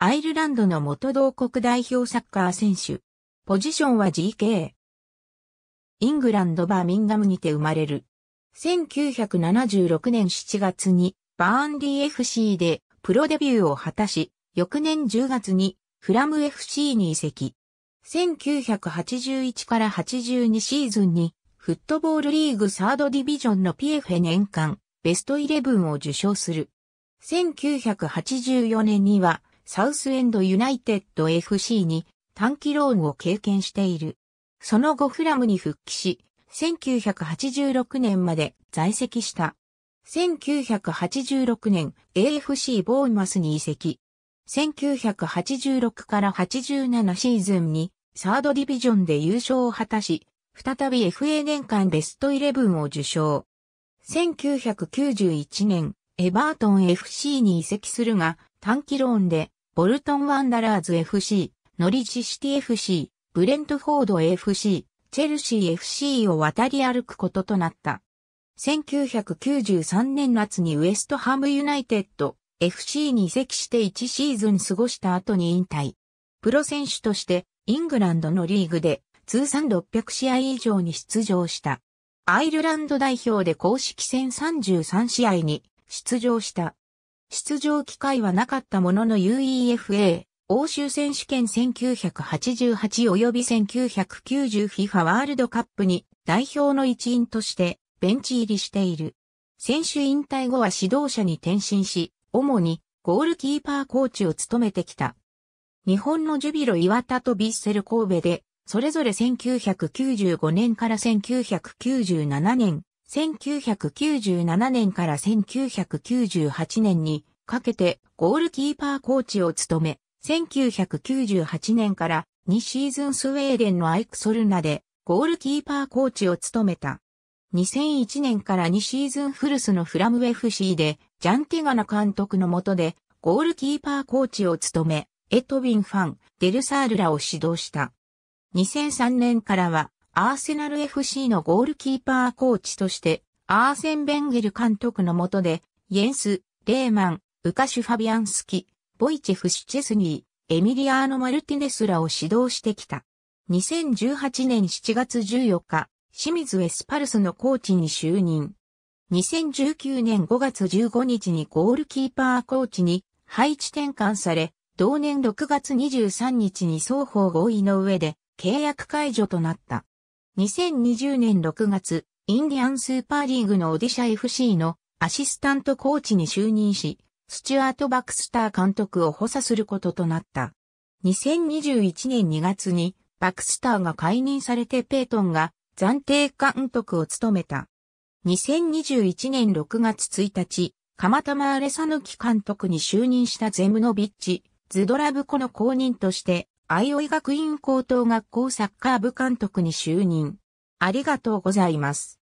アイルランドの元同国代表サッカー選手。ポジションは GK。イングランドバーミンガムにて生まれる。1976年7月にバーンリー FC でプロデビューを果たし、翌年10月にフラム FC に移籍。1981から82シーズンにフットボールリーグサードディビジョンのピエフェ年間ベストイレブンを受賞する。1984年にはサウスエンドユナイテッド FC に短期ローンを経験している。その後フラムに復帰し、1986年まで在籍した。1986年 AFC ボーンマスに移籍。1986から87シーズンにサードディビジョンで優勝を果たし、再び FA 年間ベストイレブンを受賞。1991年エバートン FC に移籍するが短期ローンでボルトンワンダラーズ FC、ノリジシティ FC、ブレントフォード FC、チェルシー FC を渡り歩くこととなった。1993年夏にウエストハムユナイテッド FC に移籍して1シーズン過ごした後に引退。プロ選手としてイングランドのリーグで通算600試合以上に出場した。アイルランド代表で公式戦33試合に出場した。出場機会はなかったものの UEFA、欧州選手権1988及び 1990FIFA ワールドカップに代表の一員としてベンチ入りしている。選手引退後は指導者に転身し、主にゴールキーパーコーチを務めてきた。日本のジュビロ岩田とビッセル神戸で、それぞれ1995年から1997年、1997年から1998年にかけてゴールキーパーコーチを務め、1998年から2シーズンスウェーデンのアイクソルナでゴールキーパーコーチを務めた。2001年から2シーズンフルスのフラム FC でジャンティガナ監督の下でゴールキーパーコーチを務め、エトビンファン、デルサールらを指導した。2003年からはアーセナル FC のゴールキーパーコーチとして、アーセン・ベンゲル監督の下で、イェンス、レーマン、ウカシュ・ファビアンスキ、ボイチェフ・シュチェスニー、エミリアーノ・マルティネスらを指導してきた。2018年7月14日、清水エスパルスのコーチに就任。2019年5月15日にゴールキーパーコーチに配置転換され、同年6月23日に双方合意の上で契約解除となった。2020年6月、インディアンスーパーリーグのオディシャ FC のアシスタントコーチに就任し、スチュアート・バクスター監督を補佐することとなった。2021年2月にバクスターが解任されてペイトンが暫定監督を務めた。2021年6月1日、マタマアレサヌキ監督に就任したゼムノビッチ、ズドラブコの公認として相生学院高等学校サッカー部監督に就任。ありがとうございます。